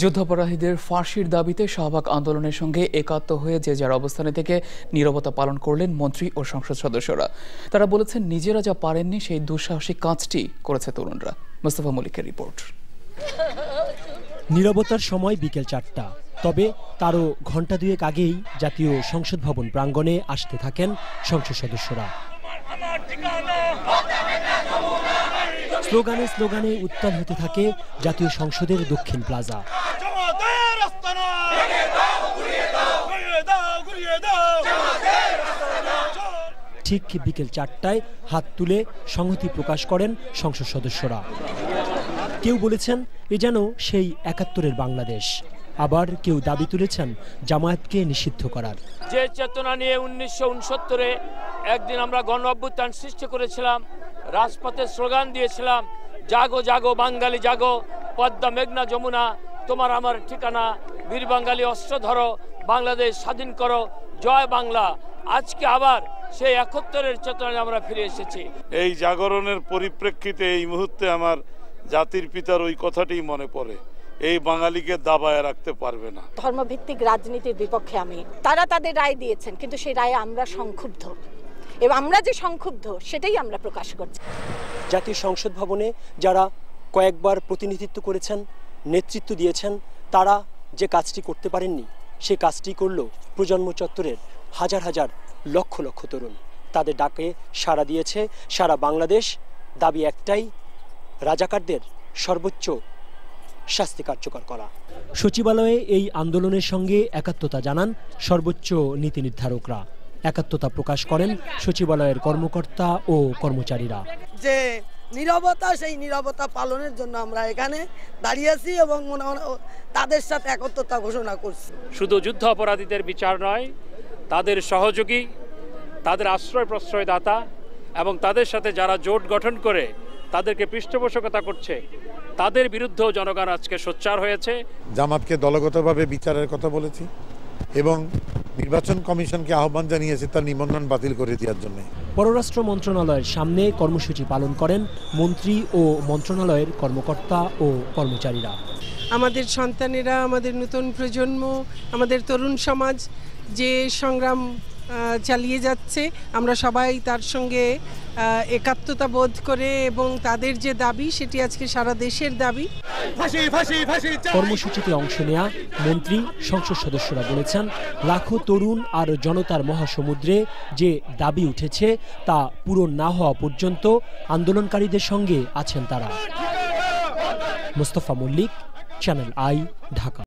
যুদ্ধাপরাধীদের ফাঁসির দাবিতে শাহবাগ আন্দোলনের সঙ্গে একাত্ম হয়ে যে যার অবস্থানে থেকে নিরবতা পালন করলেন মন্ত্রী ও সংসদ সদস্যরা তারা বলেছেন নিজেরা যা পারেননি সেই দুঃসাহসিক কাজটি করেছে তরুণরা মোস্তফা মলিকের রিপোর্ট নিরবতার সময় বিকেল চারটা তবে তারও ঘণ্টা দুয়েক আগেই জাতীয় সংসদ ভবন প্রাঙ্গণে আসতে থাকেন সংসদ সদস্যরা স্লোগানে স্লোগানে উত্তাল হতে থাকে জাতীয় সংসদের দক্ষিণ প্লাজা ঠিক বিকেল চারটায় হাত তুলে সংহতি প্রকাশ করেন সংসদ সদস্যরা কেউ বলেছেন এ যেন সেই একাত্তরের বাংলাদেশ আবার কেউ দাবি তুলেছেন জামায়াতকে নিষিদ্ধ করার যে চেতনা নিয়ে উনিশশো একদিন আমরা গণ অভ্যুত্থান সৃষ্টি করেছিলাম রাজপথের স্লোগান দিয়েছিলাম জাগো জাগো বাঙালি জাগো পদ্মা মেঘনা যমুনা তোমার আমার ঠিকানা বীর বাঙ্গালি অস্ত্র ধরো বাংলাদেশ স্বাধীন করো জয় বাংলা আজকে আবার সেই একত্তরের চেতনায় আমরা ফিরে এসেছি এই জাগরণের পরিপ্রেক্ষিতে এই মুহূর্তে আমার জাতির পিতার ওই কথাটি মনে পড়ে এই বাঙালিকে দাবায় রাখতে পারবে না ধর্মভিত্তিক রাজনীতির বিপক্ষে আমি তারা তাদের রায় দিয়েছেন কিন্তু সেই রায়ে আমরা সংক্ষুব্ধ এবং আমরা যে সংক্ষুব্ধ সেটাই আমরা প্রকাশ করছি জাতীয় সংসদ ভবনে যারা কয়েকবার প্রতিনিধিত্ব করেছেন নেতৃত্ব দিয়েছেন তারা যে কাজটি করতে পারেননি সে কাজটি করল প্রজন্ম চত্বরের হাজার হাজার লক্ষ লক্ষ তরুণ তাদের ডাকে সাড়া দিয়েছে সারা বাংলাদেশ দাবি একটাই রাজাকারদের সর্বোচ্চ শাস্তি কার্যকর করা সচিবালয়ে এই আন্দোলনের সঙ্গে একাত্মতা জানান সর্বোচ্চ নীতি নির্ধারকরা একাত্মতা প্রকাশ করেন সচিবালয়ের কর্মকর্তা ও কর্মচারীরা যে নিরবতা সেই নিরবতা পালনের জন্য আমরা এখানে দাঁড়িয়েছি এবং তাদের সাথে একত্রতা ঘোষণা করছি শুধু যুদ্ধ অপরাধীদের বিচার নয় তাদের সহযোগী তাদের আশ্রয় প্রশ্রয়দাতা এবং তাদের সাথে যারা জোট গঠন করে তাদেরকে পৃষ্ঠপোষকতা করছে তাদের বিরুদ্ধেও জনগণ আজকে সোচ্চার হয়েছে জামাতকে দলগতভাবে বিচারের কথা বলেছি এবং নির্বাচন কমিশনকে আহ্বান জানিয়েছে তার নিবন্ধন বাতিল করে দেওয়ার জন্য পররাষ্ট্র মন্ত্রণালয়ের সামনে কর্মসূচি পালন করেন মন্ত্রী ও মন্ত্রণালয়ের কর্মকর্তা ও কর্মচারীরা আমাদের সন্তানেরা আমাদের নতুন প্রজন্ম আমাদের তরুণ সমাজ যে সংগ্রাম চালিয়ে যাচ্ছে আমরা সবাই তার সঙ্গে একাত্মতা বোধ করে এবং তাদের যে দাবি সেটি আজকে সারা দেশের দাবি কর্মসূচিতে অংশ নেয়া মন্ত্রী সংসদ সদস্যরা বলেছেন লাখো তরুণ আর জনতার মহাসমুদ্রে যে দাবি উঠেছে তা পূরণ না হওয়া পর্যন্ত আন্দোলনকারীদের সঙ্গে আছেন তারা মুস্তফা মল্লিক চ্যানেল আই ঢাকা